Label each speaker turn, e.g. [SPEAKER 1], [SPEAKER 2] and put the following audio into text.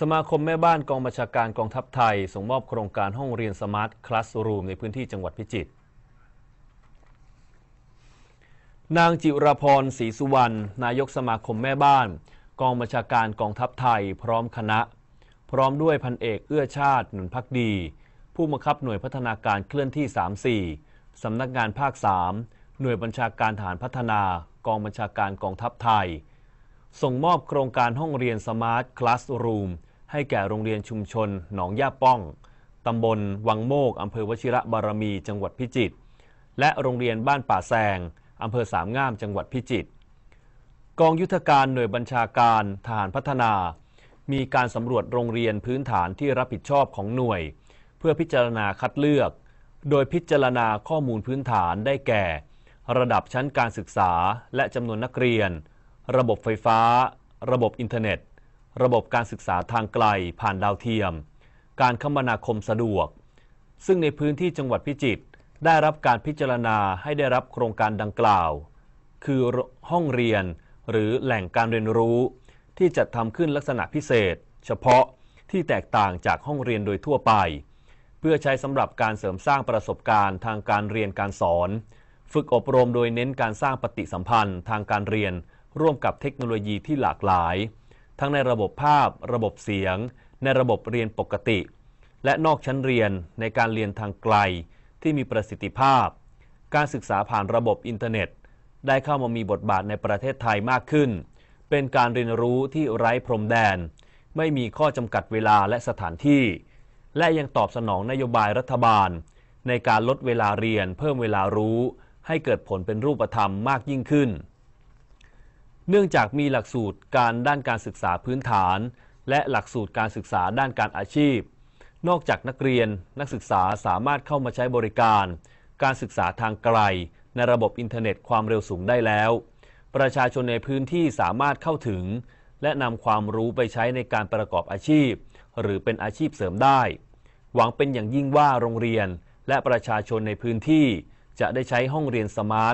[SPEAKER 1] สมาคมแม่บ้านกองบัญชาการกองทัพไทย ส่งมอบโครงการห้องเรียนสมาร์ทคลาสรูมในพื้นที่จังหวัดพิจิตรนางจิรพรศรีสุวรรณ นายกสมาคมแม่บ้าน กองบัญชาการกองทัพไทยพร้อมคณะ พร้อมด้วยพันเอกเอื้อชาติหนุนพักดี ผู้บังคับหน่วยพัฒนาการเคลื่อนที่ 34สำนักงานภาค 3 หน่วยบัญชาการฐานพัฒนา กองบัญชาการกองทัพไทยส่งมอบโครงการห้องเรียนสมาร์ทคลาสรูมให้แก่โรงเรียนชุมชนหนองย่าป้อง ตำบลวังโมก อำเภอวชิระบารมี จังหวัดพิจิตร และโรงเรียนบ้านป่าแซงอำเภอสามงาม จังหวัดพิจิตร กองยุทธการหน่วยบัญชาการ ทหารพัฒนา มีการสำรวจโรงเรียนพื้นฐานที่รับผิดชอบของหน่วย เพื่อพิจารณาคัดเลือก โดยพิจารณาข้อมูลพื้นฐานได้แก่ ระดับชั้นการศึกษาและจำนวนนักเรียนระบบไฟฟ้า ระบบอินเทอร์เน็ต ระบบการศึกษาทางไกลผ่านดาวเทียม การคมนาคมสะดวก ซึ่งในพื้นที่จังหวัดพิจิตรได้รับการพิจารณาให้ได้รับโครงการดังกล่าว คือห้องเรียนหรือแหล่งการเรียนรู้ ที่จัดทำขึ้นลักษณะพิเศษ เฉพาะที่แตกต่างจากห้องเรียนโดยทั่วไป เพื่อใช้สำหรับการเสริมสร้างประสบการณ์ทางการเรียนการสอน ฝึกอบรมโดยเน้นการสร้างปฏิสัมพันธ์ทางการเรียนร่วมกับเทคโนโลยีที่หลากหลาย ทั้งในระบบภาพ ระบบเสียง ในระบบเรียนปกติ และนอกชั้นเรียนในการเรียนทางไกลที่มีประสิทธิภาพ การศึกษาผ่านระบบอินเทอร์เน็ต ได้เข้ามามีบทบาทในประเทศไทยมากขึ้น เป็นการเรียนรู้ที่ไร้พรมแดน ไม่มีข้อจำกัดเวลาและสถานที่ และยังตอบสนองนโยบายรัฐบาล ในการลดเวลาเรียนเพิ่มเวลารู้ให้เกิดผลเป็นรูปธรรมมากยิ่งขึ้นเนื่องจากมีหลักสูตรการด้านการศึกษาพื้นฐาน และหลักสูตรการศึกษาด้านการอาชีพ นอกจากนักเรียนนักศึกษาสามารถเข้ามาใช้บริการ การศึกษาทางไกลในระบบอินเทอร์เน็ตความเร็วสูงได้แล้ว ประชาชนในพื้นที่สามารถเข้าถึง และนำความรู้ไปใช้ในการประกอบอาชีพ หรือเป็นอาชีพเสริมได้ หวังเป็นอย่างยิ่งว่าโรงเรียนและประชาชนในพื้นที่จะได้ใช้ห้องเรียนสมาร์ท